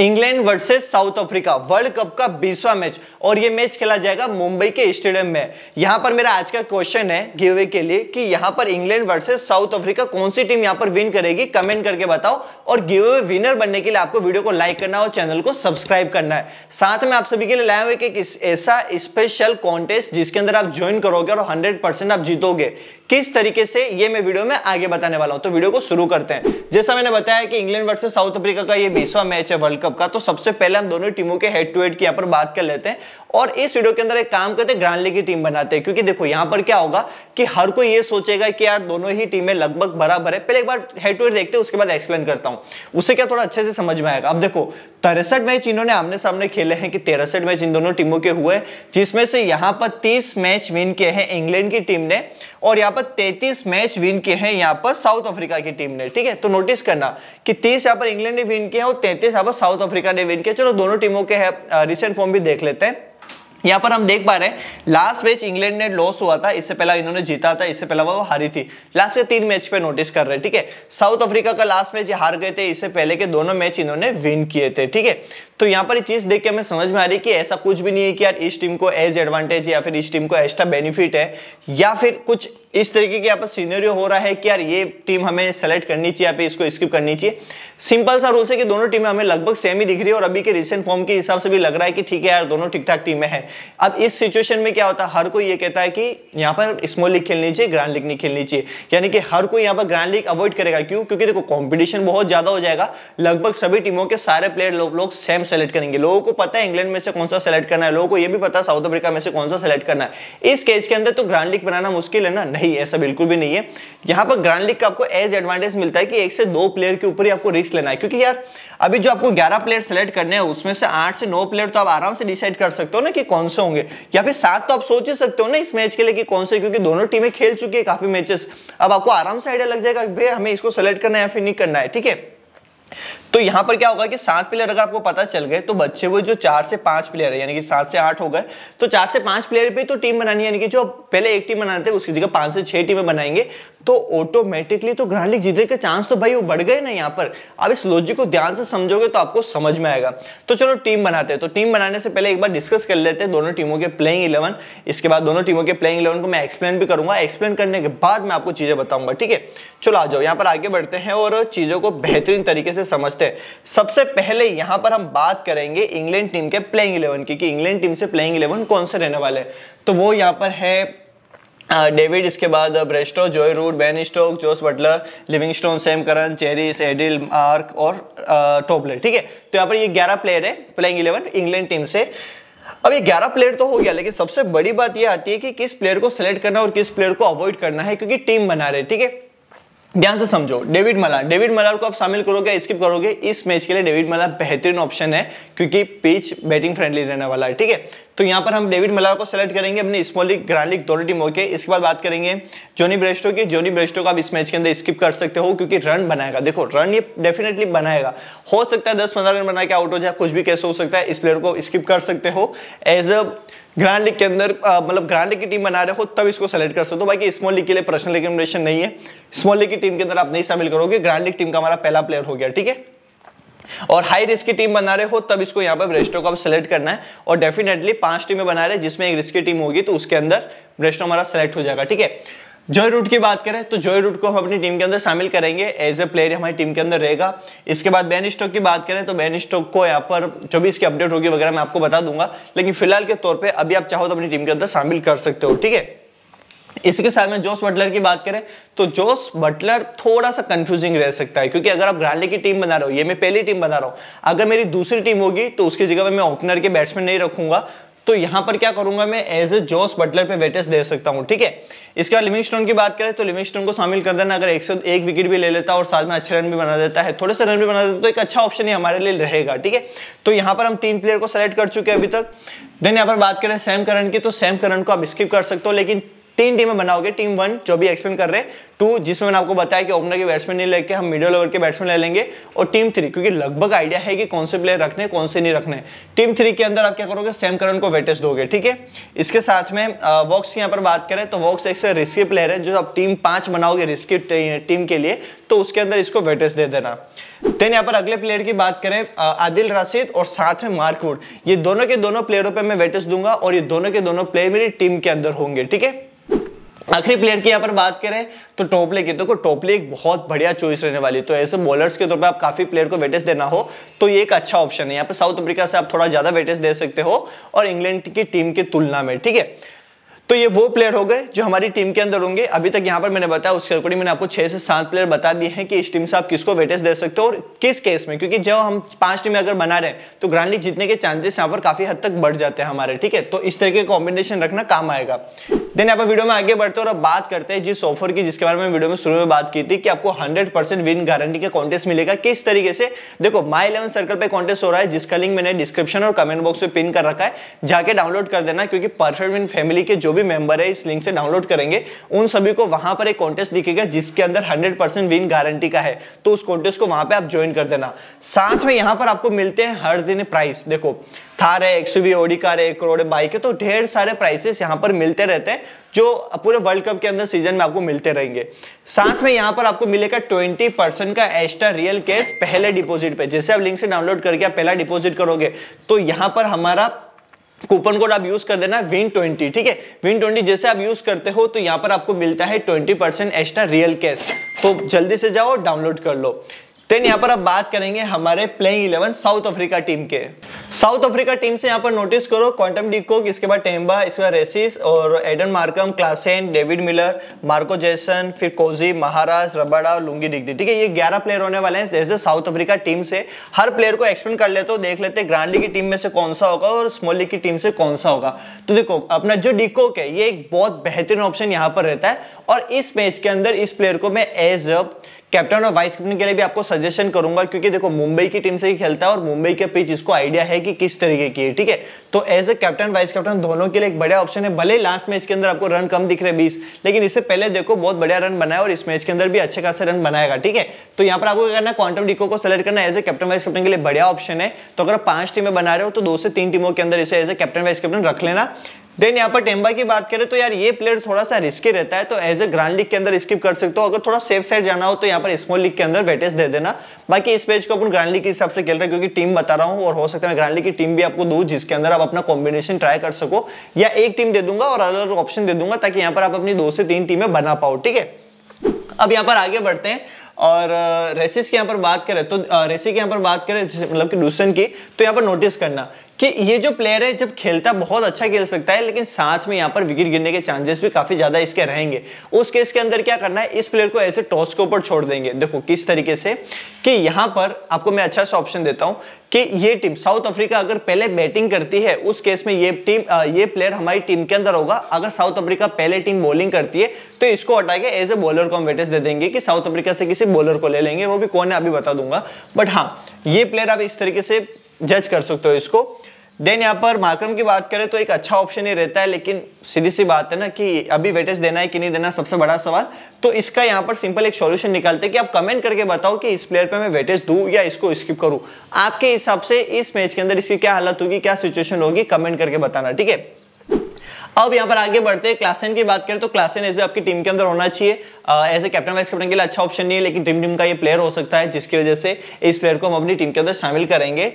England versus South Africa World Cup का बीसवा match और ये मैच खेला जाएगा मुंबई के स्टेडियम में यहां पर मेरा आज का क्वेश्चन है गिवे के लिए कि यहां पर इंग्लैंड वर्सेस साउथ अफ्रीका कौन सी टीम यहां पर विन करेगी कमेंट करके बताओ और गिवे विनर बनने के लिए आपको वीडियो को लाइक करना और चैनल को सब्सक्राइब करना है साथ में आप सभी के लिए लाया हुआ एक ऐसा स्पेशल कॉन्टेस्ट जिसके अंदर आप ज्वाइन करोगे और हंड्रेड आप जीतोगे किस तरीके से ये मैं वीडियो में आगे बताने वाला हूँ तो वीडियो को शुरू करते हैं जैसा मैंने बताया कि इंग्लैंड वर्सेज साउथ अफ्रीका का ये बीसवा मैच है वर्ल्ड कप कप का तो सबसे पहले हम दोनों टीमों के हेड टू हेड की यहाँ पर बात कर लेते हैं और इस वीडियो के अंदर एक काम करते हैं ग्रांडली की टीम बनाते हैं क्योंकि देखो यहाँ पर क्या होगा कि हर कोई ये सोचेगा कि यार दोनों ही टीमें लगभग बराबर है पहले एक बार हेड टू हेड देखते हैं उसके बाद एक्सप्लेन करता हूँ उसे क्या थोड़ा अच्छे से समझ में आएगा अब देखो तिरसठ मैच इन्होंने आमने सामने खेले हैं कि तिरसठ मैच इन दोनों टीमों के हुए जिसमें से यहाँ पर तीस मैच विन किए हैं इंग्लैंड की टीम ने और यहाँ पर तैतीस मैच विन किए हैं यहाँ पर साउथ अफ्रीका की टीम ने ठीक है तो नोटिस करना कि तीस यहाँ पर इंग्लैंड ने विन किया और तैतीस यहाँ पर साउथ अफ्रीका ने विन किया चलो दोनों टीमों के रिसेंट फॉर्म भी देख लेते हैं यहाँ पर हम देख पा रहे हैं लास्ट मैच इंग्लैंड ने लॉस हुआ था इससे पहला इन्होंने जीता था इससे पहला वो हारी थी लास्ट के तीन मैच पे नोटिस कर रहे हैं ठीक है साउथ अफ्रीका का लास्ट मैच हार गए थे इससे पहले के दोनों मैच इन्होंने विन किए थे ठीक है तो यहाँ पर चीज देख के हमें समझ में आ रही है कि ऐसा कुछ भी नहीं है कि यार इस टीम को एज एडवांटेज या फिर इस टीम को एक्स्ट्रा बेनिफिट है या फिर कुछ इस तरीके की यहाँ पर सीनरियो हो रहा है कि यार ये टीम हमें सेलेक्ट करनी चाहिए या फिर इसको स्किप करनी चाहिए सिंपल सा रूल है कि दोनों टीमें हमें लगभग सेम ही दिख रही है और अभी के रिसेंट फॉर्म के हिसाब से भी लग रहा है कि ठीक है यार दोनों ठीक ठाक टीमें हैं अब इस सिचुएशन में क्या होता है हर कोई ये कहता है कि यहाँ पर स्मॉल लीग खेलनी चाहिए ग्रैंड लीग नहीं खेलनी चाहिए यानी कि हर कोई यहाँ पर ग्रैंड लीग अवॉइड करेगा क्यों क्योंकि देखो कॉम्पिटिशन बहुत ज़्यादा हो जाएगा लगभग सभी टीमों के सारे प्लेयर लोग सेम सेलेक्ट करेंगे लोगों को पता है इंग्लैंड में से कौन सा सेलेक्ट करना है लोगों को यह भी पता है साउथ अफ्रीका में से कौन सा सेलेक्ट करना है इस केज के अंदर तो ग्रांड लीग बनाना मुश्किल है ना नहीं ऐसा बिल्कुल भी नहीं है यहां पर ग्रांड लीग का आपको एज एडवांटेज मिलता है कि एक से दो प्लेयर के ऊपर ही आपको रिस्क लेना है क्योंकि यार अभी जो आपको ग्यारह प्लेयर सेलेक्ट करने हैं उसमें से आठ से नौ प्लेयर तो आप आराम से डिसाइड कर सकते हो ना कि कौन से होंगे या फिर सात तो आप सोच ही सकते हो ना इस मैच के लिए कि कौन से क्योंकि दोनों टीमें खेल चुकी है काफी मैचेस अब आपको आराम से आइडिया लग जाएगा भाई हमें इसको सेलेक्ट करना है या फिर नहीं करना है ठीक है तो यहां पर क्या होगा कि सात प्लेयर अगर आपको पता चल गए तो बच्चे वो जो चार से पांच प्लेयर है यानी कि सात से आठ हो गए तो चार से पांच प्लेयर पे तो टीम बनानी यानी कि जो पहले एक टीम बनाते थे उसकी जगह पांच से छह टीमें बनाएंगे तो ऑटोमेटिकली तो ग्रांड लीग जीतने के चांस तो भाई वो बढ़ गए ना यहाँ पर आप इस लॉजिक को ध्यान से समझोगे तो आपको समझ में आएगा तो चलो टीम बनाते हैं तो टीम बनाने से पहले एक बार डिस्कस कर लेते हैं दोनों टीमों के प्लेइंग इलेवन इसके बाद दोनों टीमों के प्लेइंग इलेवन को मैं एक्सप्लेन भी करूंगा एक्सप्लेन करने के बाद मैं आपको चीजें बताऊंगा ठीक है चलो आ जाओ यहाँ पर आगे बढ़ते हैं और चीजों को बेहतरीन तरीके से से समझते हैं सबसे पहले यहां पर हम बात करेंगे इंग्लैंड टीम के प्लेइंग इलेवन की कि इंग्लैंड टीम से प्लेइंग इलेवन कौन से रहने वाले तो वो यहां पर है डेविड इसके बाद Bairstow Joe Root Ben Stokes Jos Buttler Livingstone Sam Curran Chris Adil Mark और टोपलर ठीक है तो यहाँ पर ये ग्यारह प्लेयर है प्लेइंग इलेवन इंग्लैंड टीम से अब ये 11 प्लेयर तो हो गया लेकिन सबसे बड़ी बात ये आती है कि किस प्लेयर को सेलेक्ट करना और किस प्लेयर को अवॉइड करना है क्योंकि टीम बना रहे ठीक है ध्यान से समझो डेविड मलार डेविड मलार को आप शामिल करोगे स्किप करोगे इस मैच के लिए डेविड मलार बेहतरीन ऑप्शन है क्योंकि पिच बैटिंग फ्रेंडली रहने वाला है ठीक है तो यहाँ पर हम डेविड मलार को सेलेक्ट करेंगे अपने स्मॉल लीग लीग दोनों टीमों के इसके बाद बात करेंगे जोनी ब्रेस्टो की जोनी ब्रेस्टो को आप इस मैच के अंदर स्किप कर सकते हो क्योंकि रन बनाएगा देखो रन ये डेफिनेटली बनाएगा हो सकता है दस पंद्रह रन बना के आउट हो जाए कुछ भी कैसे हो सकता है इस प्लेयर को स्किप कर सकते हो एज अ ग्रांड लीग के अंदर मतलब ग्रांड लीग की टीम बना रहे हो तब इसको सेलेक्ट कर सकते हो बाकी स्मॉल लीग के लिए पर्सनल रिकमेंडेशन नहीं है स्मॉल लीग की टीम के अंदर आप नहीं शामिल करोगे ग्रैंड लीग टीम का हमारा पहला प्लेयर हो गया ठीक है और हाई रिस्क की टीम बना रहे हो तब इसको यहाँ पर ब्रेस्टो को आप सेलेक्ट करना है और डेफिनेटली पांच टीमें बना रहे जिसमें एक रिस्क की टीम होगी तो उसके अंदर ब्रेस्टो हमारा सेलेक्ट हो जाएगा ठीक है जॉय रूट की बात करें तो जॉय रूट को हम अपनी टीम के अंदर शामिल करेंगे एज ए प्लेयर हमारी टीम के अंदर रहेगा इसके बाद बैन स्टॉक की बात करें तो बैन स्टॉक को यहाँ पर जो भी इसकी अपडेट होगी वगैरह मैं आपको बता दूंगा लेकिन फिलहाल के तौर पर अभी आप चाहो तो अपनी टीम के अंदर शामिल कर सकते हो ठीक है इसके साथ में जोस बटलर की बात करें तो जोस बटलर थोड़ा सा कंफ्यूजिंग रह सकता है क्योंकि अगर आप ग्रांडे की टीम बना रहे हो ये मैं पहली टीम बना रहा हूँ अगर मेरी दूसरी टीम होगी तो उसकी जगह पर मैं ओपनर के बैट्समैन नहीं रखूंगा तो यहां पर क्या करूंगा मैं एज ए जोस बटलर पे वेटेस दे सकता हूं ठीक है इसके बाद लिविंग स्टोन की बात करें तो लिविंग स्टोन को शामिल कर देना अगर एक सौ एक विकेट भी ले लेता और साथ में अच्छे रन भी बना देता है थोड़े से रन भी बना देता तो एक अच्छा ऑप्शन ही हमारे लिए रहेगा ठीक है तो यहां पर हम तीन प्लेयर को सेलेक्ट कर चुके हैं अभी तक देन यहां पर बात करें सैम करन की तो सैम करन को आप स्किप कर सकते हो लेकिन तीन टीमें बनाओगे टीम वन जो भी एक्सप्लेन कर रहे हैं टू जिसमें मैंने आपको बताया कि ओपनर के बैट्समैन नहीं लेके हम मिडिल ओवर के बैट्समैन ले लेंगे और टीम थ्री क्योंकि लगभग आइडिया है कि कौन से प्लेयर रखने कौन से नहीं रखने टीम थ्री के अंदर आप क्या करोगे सेम करन को वेटेज दोगे ठीक है इसके साथ में वॉक्स uh, की यहाँ पर बात करें तो वॉक्स एक से रिस्की प्लेयर है जो आप टीम पांच बनाओगे रिस्की टीम के लिए तो उसके अंदर इसको वेटेज दे देना देन यहाँ पर अगले प्लेयर की बात करें आदिल uh, राशिद और साथ में मार्कवुड ये दोनों के दोनों प्लेयरों पर मैं वेटेज दूंगा और ये दोनों के दोनों प्लेयर मेरी टीम के अंदर होंगे ठीक है आखिरी प्लेयर की यहाँ पर बात करें तो टोपले की देखो तो टोपले एक बहुत बढ़िया चॉइस रहने वाली तो ऐसे बॉलर्स के तौर पर आप काफी प्लेयर को वेटेज देना हो तो ये एक अच्छा ऑप्शन है यहाँ पर साउथ अफ्रीका से आप थोड़ा ज्यादा वेटेज दे सकते हो और इंग्लैंड की टीम की तुलना में ठीक है तो ये वो प्लेयर हो गए जो हमारी टीम के अंदर होंगे अभी तक यहाँ पर मैंने बताया उसके अकॉर्डिंग मैंने आपको छह से सात प्लेयर बता दिए हैं कि इस टीम से आप किसको वेटेज दे सकते हो और किस केस में क्योंकि जब हम पांच टीमें अगर बना रहे हैं तो ग्रांड लीग जीतने के चांसेस यहाँ पर काफी हद तक बढ़ जाते हैं हमारे ठीक है तो इस तरह के कॉम्बिनेशन रखना काम आएगा देन यहाँ पर वीडियो में आगे बढ़ते और अब बात करते हैं जिस ऑफर की जिसके बारे में वीडियो में शुरू में बात की थी कि आपको हंड्रेड विन गारंटी का कॉन्टेस्ट मिलेगा किस तरीके से देखो माई इलेवन सर्कल पर कॉन्टेस्ट हो रहा है जिसका लिंक मैंने डिस्क्रिप्शन और कमेंट बॉक्स में पिन कर रखा है जाके डाउनलोड कर देना क्योंकि परफेक्ट विन फैमिली के जो भी भी मेंबर है इस लिंक से डाउनलोड करेंगे उन सभी को वहां पर एक कॉन्टेस्ट दिखेगा जिसके अंदर हंड्रेड विन गारंटी का है तो उस कॉन्टेस्ट को वहां पर आप ज्वाइन कर देना साथ में यहां पर आपको मिलते हैं हर दिन प्राइस देखो थार है एक्स वी ओडी कार है करोड़ बाइक है तो ढेर सारे प्राइसेस यहाँ पर मिलते रहते हैं जो पूरे वर्ल्ड कप के अंदर सीजन में आपको मिलते रहेंगे साथ में यहाँ पर आपको मिलेगा 20 परसेंट का एक्स्ट्रा रियल कैश पहले डिपॉजिट पे जैसे आप लिंक से डाउनलोड करके आप पहला डिपॉजिट करोगे तो यहाँ पर हमारा कूपन कोड आप यूज कर देना विन ट्वेंटी ठीक है विन ट्वेंटी जैसे आप यूज करते हो तो यहाँ पर आपको मिलता है twenty percent extra real cash तो जल्दी से जाओ डाउनलोड कर लो देन यहाँ पर अब बात करेंगे हमारे playing eleven South Africa team के साउथ अफ्रीका टीम से यहाँ पर नोटिस करो क्वांटम डिकोक इसके बाद टेम्बा इसके बाद रेसिस और Aiden Markram Klaasen David Miller Marco Jansen फिर कोजी महाराज रबाडा लुंगी डिग्दी ठीक है ये ग्यारह प्लेयर होने वाले हैं जैसे साउथ अफ्रीका टीम से हर प्लेयर को एक्सप्लेन कर लेते हो देख लेते हैं ग्रांड लीग की टीम में से कौन सा होगा और स्मॉल लीग की टीम से कौन सा होगा तो देखो अपना जो डिकोक है ये एक बहुत बेहतरीन ऑप्शन यहाँ पर रहता है और इस मैच के अंदर इस प्लेयर को मैं एज अ कैप्टन और वाइस कैप्टन के लिए भी आपको सजेशन करूंगा क्योंकि देखो मुंबई की टीम से ही खेलता है और मुंबई के पिच इसको आइडिया है कि किस तरीके की है ठीक है तो as a captain vice captain दोनों के लिए एक बढ़िया ऑप्शन है भले लास्ट मैच के अंदर आपको रन कम दिख रहे बीस लेकिन इससे पहले देखो बहुत बढ़िया रन बनाया और इस मैच के अंदर भी अच्छे खासे रन बनाएगा ठीक है तो यहाँ पर आपको क्या करना क्वांटम डिको को सेलेक्ट करना as a captain vice captain के लिए बढ़िया ऑप्शन है तो अगर पांच टीमें बना रहे हो तो दो से तीन टीमों के अंदर इसे as a captain vice captain रख लेना देन यहाँ पर टेम्बा की बात करें तो यार ये प्लेयर थोड़ा सा रिस्की रहता है तो एज ए ग्रांड लीग के अंदर स्किप कर सकते हो अगर थोड़ा सेफ साइड जाना हो तो यहाँ पर स्मॉल लीग के अंदर वेटेज दे देना बाकी इस पेज को अपन ग्रांड लीग के हिसाब से खेल रहे हैं क्योंकि टीम बता रहा हूँ और हो सकता है ग्रांड लीग की टीम भी आपको दूँ जिसके अंदर आप अपना कॉम्बिनेशन ट्राई कर सको या एक टीम दे दूंगा और अलग अलग ऑप्शन दे दूंगा ताकि यहाँ पर आप अपनी दो से तीन टीमें बना पाओ ठीक है अब यहाँ पर आगे बढ़ते हैं और रेसिस की यहाँ पर बात करें तो रेसी के यहाँ पर बात करें मतलब कि डूसन की तो यहाँ पर नोटिस करना कि ये जो प्लेयर है जब खेलता बहुत अच्छा खेल सकता है लेकिन साथ में यहाँ पर विकेट गिरने के चांसेस भी काफ़ी ज़्यादा इसके रहेंगे उस केस के अंदर क्या करना है इस प्लेयर को ऐसे टॉस के ऊपर छोड़ देंगे देखो किस तरीके से कि यहाँ पर आपको मैं अच्छा सा ऑप्शन देता हूँ कि ये टीम साउथ अफ्रीका अगर पहले बैटिंग करती है उस केस में ये टीम ये प्लेयर हमारी टीम के अंदर होगा अगर साउथ अफ्रीका पहले टीम बॉलिंग करती है तो इसको हटा के एज ए बॉलर को हम दे देंगे कि साउथ अफ्रीका से किस किसी बॉलर को ले लेंगे वो भी कौन है अभी बता दूंगा बट हाँ ये प्लेयर आप इस तरीके से जज कर सकते हो इसको देन यहाँ पर मार्क्रम की बात करें तो एक अच्छा ऑप्शन ही रहता है लेकिन सीधी सी बात है ना कि अभी वेटेज देना है कि नहीं देना सबसे बड़ा सवाल तो इसका यहाँ पर सिंपल एक सॉल्यूशन निकालते हैं कि आप कमेंट करके बताओ कि इस प्लेयर पे मैं वेटेज दूँ या इसको स्किप करूँ आपके हिसाब से इस मैच के अंदर इसकी क्या हालत होगी क्या सिचुएशन होगी कमेंट करके बताना ठीक है अब यहाँ पर आगे बढ़ते हैं क्लासन की बात करें तो क्लासन ऐसे आपकी टीम के अंदर होना चाहिए as a captain vice captain के लिए अच्छा ऑप्शन नहीं है लेकिन ड्रीम टीम का ये प्लेयर हो सकता है जिसकी वजह से इस प्लेयर को हम अपनी टीम के अंदर शामिल करेंगे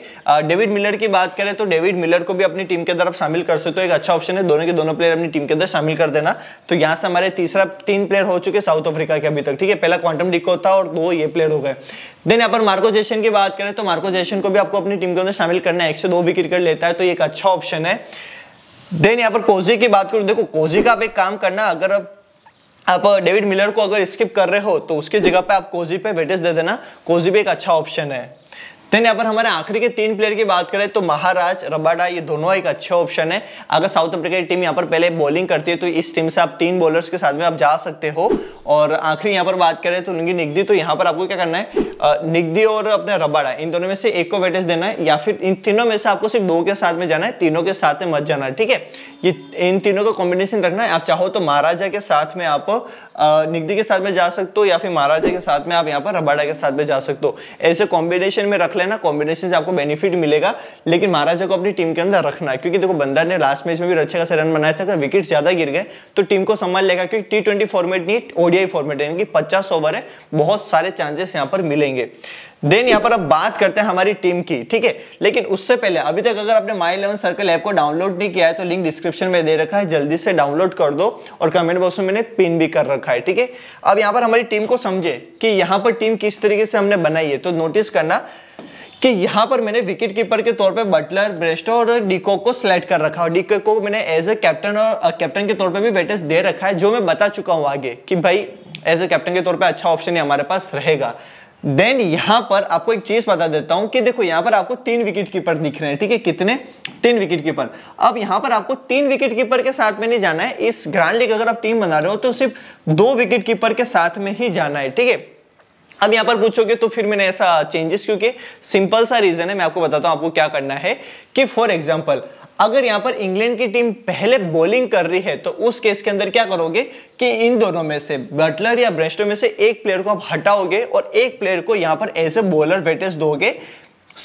डेविड मिलर की बात करें तो डेविड मिलर को भी अपनी टीम के अंदर आप शामिल कर सकते हो एक अच्छा ऑप्शन है दोनों के दोनों प्लेयर अपनी टीम के अंदर शामिल कर देना तो यहाँ से हमारे तीसरा तीन प्लेयर हो चुके साउथ अफ्रीका के अभी तक ठीक है पहला क्वांटम डिको था और दो ये प्लेयर हो गए देन यहाँ पर मार्को जैशन की बात करें तो मार्को जैशन को भी आपको अपनी टीम के अंदर शामिल करना है एक से दो विकेट कर लेता है तो एक अच्छा ऑप्शन है देन यहाँ पर कोजी की बात करूँ देखो कोजी का आप एक काम करना अगर आप आप डेविड मिलर को अगर स्किप कर रहे हो तो उसकी जगह पे आप कोजी पे वेटेज दे देना कोजी भी एक अच्छा ऑप्शन है देन यहाँ पर हमारे आखिरी के तीन प्लेयर की बात करें तो महाराज रबाडा ये दोनों एक अच्छे ऑप्शन है अगर साउथ अफ्रीका की टीम यहाँ पर पहले बॉलिंग करती है तो इस टीम से आप तीन बॉलर्स के साथ में आप जा सकते हो और आखिरी यहाँ पर बात करें तो उनकी निगदी तो यहाँ पर आपको क्या करना है निगदी और अपने रबाडा इन दोनों में से एक को वेटेज देना है या फिर इन तीनों में से आपको सिर्फ दो के साथ में जाना है तीनों के साथ में मत जाना है ठीक है ये इन तीनों का कॉम्बिनेशन रखना है आप चाहो तो महाराजा के साथ में आप निगदी के साथ में जा सकते हो या फिर महाराजा के साथ में आप यहाँ पर रबाडा के साथ में जा सकते हो ऐसे कॉम्बिनेशन में रख रख लेना कॉम्बिनेशन से आपको बेनिफिट मिलेगा लेकिन महाराजा को अपनी टीम के अंदर रखना है क्योंकि देखो बंदा ने लास्ट मैच में भी अच्छा खासा रन बनाया था अगर विकेट ज्यादा गिर गए तो टीम को संभाल लेगा क्योंकि टी ट्वेंटी फॉर्मेट नहीं ओडीआई फॉर्मेट यानी कि पचास ओवर है बहुत सारे चांसेस यहाँ पर मिलेंगे देन यहाँ पर अब बात करते हैं हमारी टीम की ठीक है लेकिन उससे पहले अभी तक अगर आपने माई इलेवन सर्कल ऐप को डाउनलोड नहीं किया है तो लिंक डिस्क्रिप्शन में दे रखा है जल्दी से डाउनलोड कर दो और कमेंट बॉक्स में मैंने पिन भी कर रखा है ठीक है अब यहाँ पर हमारी टीम को समझे कि यहाँ पर टीम किस तरीके से हमने बनाई है तो नोटिस करना कि यहाँ पर मैंने विकेट कीपर के तौर पे बटलर ब्रेस्टो और डिको को सिलेक्ट कर रखा है डिको को मैंने एज ए कैप्टन और कैप्टन के तौर पे भी वेटेज दे रखा है जो मैं बता चुका हूँ आगे कि भाई एज ए कैप्टन के तौर पे अच्छा ऑप्शन ही हमारे पास रहेगा देन यहां पर आपको एक चीज बता देता हूं कि देखो यहां पर आपको तीन विकेट कीपर दिख रहे हैं ठीक है कितने तीन विकेट कीपर अब यहां पर आपको तीन विकेट कीपर के साथ में नहीं जाना है इस ग्रांड लीग अगर आप टीम बना रहे हो तो सिर्फ दो विकेट कीपर के साथ में ही जाना है ठीक है अब यहां पर पूछोगे तो फिर मैंने ऐसा चेंजेस क्योंकि सिंपल सा रीजन है मैं आपको बताता हूं आपको क्या करना है कि फॉर एग्जाम्पल अगर यहां पर इंग्लैंड की टीम पहले बॉलिंग कर रही है तो उस केस के अंदर क्या करोगे कि इन दोनों में से बटलर या ब्रेस्टो में से एक प्लेयर को आप हटाओगे और एक प्लेयर को यहां पर एज ए बॉलर वेटेज दोगे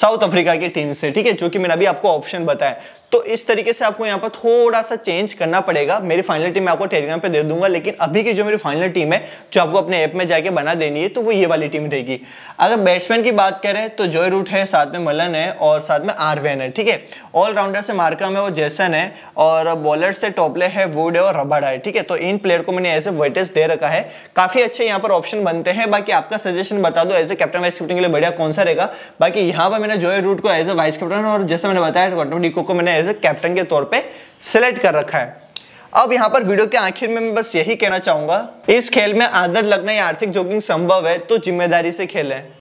साउथ अफ्रीका की टीम से ठीक है जो कि मैंने अभी आपको ऑप्शन बताया तो इस तरीके से आपको यहाँ पर थोड़ा सा चेंज करना पड़ेगा मेरी फाइनल टीम मैं आपको टेलीग्राम पे दे दूंगा लेकिन अभी की जो मेरी फाइनल टीम है जो आपको अपने ऐप में जाके बना देनी है तो वो ये वाली टीम रहेगी अगर बैट्समैन की बात करें तो जॉय रूट है साथ में मलन है और साथ में आरवेन है ठीक है ऑलराउंडर से मार्कम है वो जैसन है और बॉलर से टॉपले है वुड है और रबड़ है ठीक है तो इन प्लेयर को मैंने एज ए वेटेज दे रखा है काफी अच्छे यहाँ पर ऑप्शन बनते हैं बाकी आपका सजेशन बता दो as a captain vice captain के लिए बढ़िया कौन सा रहेगा बाकी यहाँ पर मैंने जॉय रूट को एज ए वाइस कैप्टन और जैसे मैंने बताया डिको को मैंने एज ए कैप्टन के तौर पे सिलेक्ट कर रखा है अब यहाँ पर वीडियो के आखिर में मैं बस यही कहना चाहूंगा इस खेल में आदत लगना या आर्थिक जोखिम संभव है तो जिम्मेदारी से खेलें